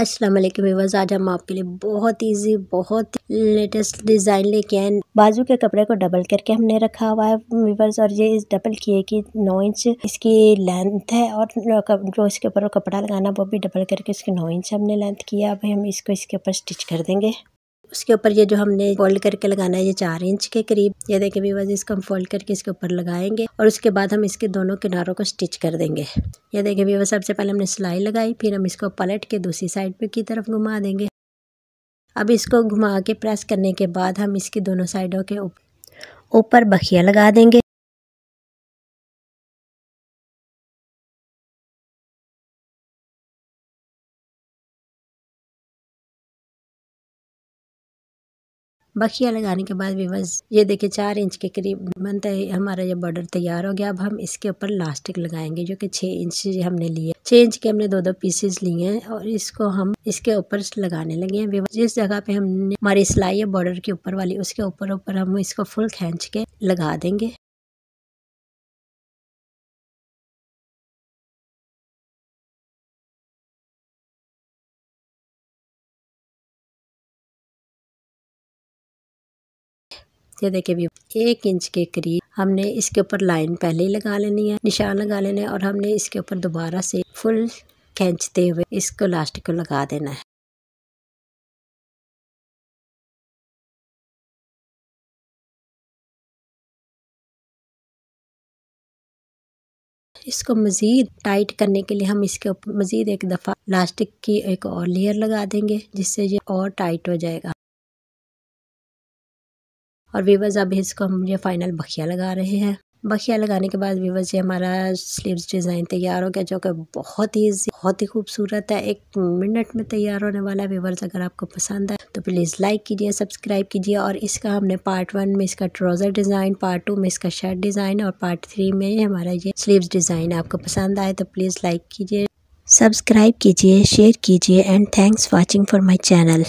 अस्सलाम वालेकुम आज हम आपके लिए बहुत इजी बहुत लेटेस्ट डिज़ाइन लेके आए बाजू के कपड़े को डबल करके हमने रखा हुआ है व्यूवर्स और ये इस डबल किए की नौ इंच इसकी लेंथ है और जो इसके ऊपर कपड़ा लगाना वो भी डबल करके इसकी नौ इंच हमने लेंथ किया अब हम इसको इसके ऊपर स्टिच कर देंगे उसके ऊपर ये जो हमने फोल्ड करके लगाना है ये चार इंच के करीब ये देखें बस इसको हम फोल्ड करके इसके ऊपर लगाएंगे और उसके बाद हम इसके दोनों किनारों को स्टिच कर देंगे ये देखें बस सबसे पहले हमने सिलाई लगाई फिर हम इसको पलट के दूसरी साइड पर की तरफ घुमा देंगे अब इसको घुमा के प्रेस करने के बाद हम इसकी दोनों साइडों के ऊपर बखिया लगा देंगे बखिया लगाने के बाद बस ये देखिए चार इंच के करीब बनता है हमारा ये बॉर्डर तैयार हो गया अब हम इसके ऊपर लास्टिक लगाएंगे जो कि छः इंच हमने लिए छः इंच के हमने दो दो पीसेस लिए हैं और इसको हम इसके ऊपर लगाने लगे हैं जिस जगह पे हमने हमारी सिलाई है बॉर्डर के ऊपर वाली उसके ऊपर ऊपर हम इसको फुल खींच के लगा देंगे ये देखिए भी एक इंच के करीब हमने इसके ऊपर लाइन पहले ही लगा लेनी है निशान लगा लेना है और हमने इसके ऊपर दोबारा से फुल खींचते हुए इसको लास्ट को लगा देना है इसको मज़ीद टाइट करने के लिए हम इसके ऊपर मज़ीद एक दफ़ा लास्टिक की एक और लेयर लगा देंगे जिससे ये और टाइट हो जाएगा और वीवर्स अब इसको हम ये फाइनल बखिया लगा रहे हैं बखिया लगाने के बाद वीवर्स ये हमारा स्लीव्स डिज़ाइन तैयार हो गया जो कि बहुत ही बहुत ही खूबसूरत है एक मिनट में तैयार होने वाला है वीवर्स अगर आपको पसंद है तो प्लीज़ लाइक कीजिए सब्सक्राइब कीजिए और इसका हमने पार्ट वन में इसका ट्राउज़र डिज़ाइन पार्ट टू में इसका शर्ट डिज़ाइन और पार्ट थ्री में हमारा ये स्लीवस डिज़ाइन आपको पसंद आए तो प्लीज़ लाइक कीजिए सब्सक्राइब कीजिए शेयर कीजिए and thanks watching for my channel